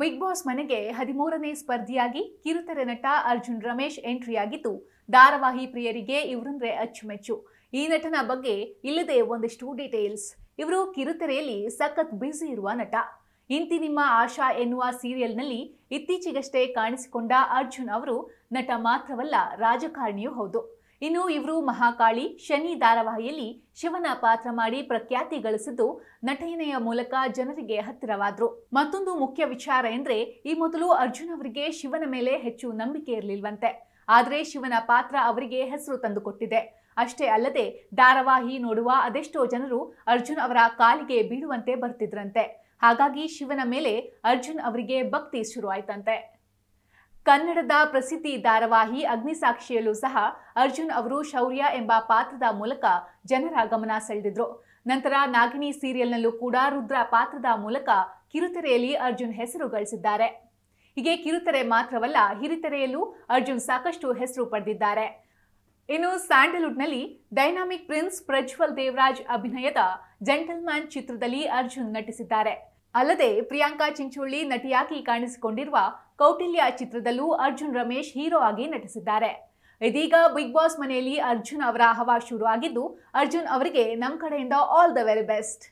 big boss ಮನೆಗೆ ಹದಿಮೂರನೇ ಸ್ಪರ್ಧಿಯಾಗಿ ಕಿರುತೆರೆ ನಟ ಅರ್ಜುನ್ ರಮೇಶ್ ಎಂಟ್ರಿಯಾಗಿದ್ದು ಧಾರಾವಾಹಿ ಪ್ರಿಯರಿಗೆ ಇವರಂದ್ರೆ ಅಚ್ಚುಮೆಚ್ಚು ಈ ನಟನ ಬಗ್ಗೆ ಇಲ್ಲದೆ ಒಂದಿಷ್ಟು ಡೀಟೇಲ್ಸ್ ಇವರು ಕಿರುತೆರೆಯಲ್ಲಿ ಸಖತ್ ಬ್ಯುಸಿ ಇರುವ ನಟ ಇಂತಿ ನಿಮ್ಮ ಆಶಾ ಎನ್ನುವ ಸೀರಿಯಲ್ನಲ್ಲಿ ಇತ್ತೀಚೆಗಷ್ಟೇ ಕಾಣಿಸಿಕೊಂಡ ಅರ್ಜುನ್ ಅವರು ನಟ ಮಾತ್ರವಲ್ಲ ರಾಜಕಾರಣಿಯೂ ಹೌದು ಇನ್ನು ಇವರು ಮಹಾಕಾಳಿ ಶನಿ ಧಾರಾವಾಹಿಯಲ್ಲಿ ಶಿವನ ಪಾತ್ರ ಮಾಡಿ ಪ್ರಖ್ಯಾತಿ ಗಳಿಸಿದ್ದು ನಟನೆಯ ಮೂಲಕ ಜನರಿಗೆ ಹತ್ತಿರವಾದ್ರು ಮತ್ತೊಂದು ಮುಖ್ಯ ವಿಚಾರ ಎಂದ್ರೆ ಈ ಮೊದಲು ಅರ್ಜುನ್ ಅವರಿಗೆ ಶಿವನ ಮೇಲೆ ಹೆಚ್ಚು ನಂಬಿಕೆ ಇರಲಿಲ್ವಂತೆ ಆದರೆ ಶಿವನ ಪಾತ್ರ ಅವರಿಗೆ ಹೆಸರು ತಂದುಕೊಟ್ಟಿದೆ ಅಷ್ಟೇ ಅಲ್ಲದೆ ಧಾರಾವಾಹಿ ನೋಡುವ ಅದೆಷ್ಟೋ ಜನರು ಅರ್ಜುನ್ ಅವರ ಕಾಲಿಗೆ ಬೀಳುವಂತೆ ಬರ್ತಿದ್ರಂತೆ ಹಾಗಾಗಿ ಶಿವನ ಮೇಲೆ ಅರ್ಜುನ್ ಅವರಿಗೆ ಭಕ್ತಿ ಶುರುವಾಯ್ತಂತೆ ಕನ್ನಡದ ಪ್ರಸಿದ್ಧಿ ಧಾರಾವಾಹಿ ಅಗ್ನಿಸಾಕ್ಷಿಯಲ್ಲೂ ಸಹ ಅರ್ಜುನ್ ಅವರು ಶೌರ್ಯ ಎಂಬ ಪಾತ್ರದ ಮೂಲಕ ಜನರ ಗಮನ ಸೆಳೆದಿದ್ರು ನಂತರ ನಾಗಿನಿ ಸೀರಿಯಲ್ನಲ್ಲೂ ಕೂಡ ರುದ್ರ ಪಾತ್ರದ ಮೂಲಕ ಕಿರುತೆರೆಯಲ್ಲಿ ಅರ್ಜುನ್ ಹೆಸರು ಗಳಿಸಿದ್ದಾರೆ ಹೀಗೆ ಕಿರುತೆರೆ ಮಾತ್ರವಲ್ಲ ಹಿರಿತೆರೆಯಲ್ಲೂ ಅರ್ಜುನ್ ಸಾಕಷ್ಟು ಹೆಸರು ಪಡೆದಿದ್ದಾರೆ ಇನ್ನು ಸ್ಯಾಂಡಲ್ವುಡ್ನಲ್ಲಿ ಡೈನಾಮಿಕ್ ಪ್ರಿನ್ಸ್ ಪ್ರಜ್ವಲ್ ದೇವರಾಜ್ ಅಭಿನಯದ ಜೆಂಟಲ್ಮ್ಯಾನ್ ಚಿತ್ರದಲ್ಲಿ ಅರ್ಜುನ್ ನಟಿಸಿದ್ದಾರೆ ಅಲ್ಲದೆ ಪ್ರಿಯಾಂಕಾ ಚಿಂಚೋಳಿ ನಟಿಯಾಗಿ ಕಾಣಿಸಿಕೊಂಡಿರುವ ಕೌಟಿಲ್ಯ ಚಿತ್ರದಲ್ಲೂ ಅರ್ಜುನ್ ರಮೇಶ್ ಹೀರೋ ಆಗಿ ನಟಿಸಿದ್ದಾರೆ ಇದೀಗ ಬಿಗ್ ಬಾಸ್ ಮನೆಯಲ್ಲಿ ಅರ್ಜುನ್ ಅವರ ಹವಾ ಶುರುವಾಗಿದ್ದು ಅರ್ಜುನ್ ಅವರಿಗೆ ನಮ್ಮ ಕಡೆಯಿಂದ ಆಲ್ ದ ವೆರಿ ಬೆಸ್ಟ್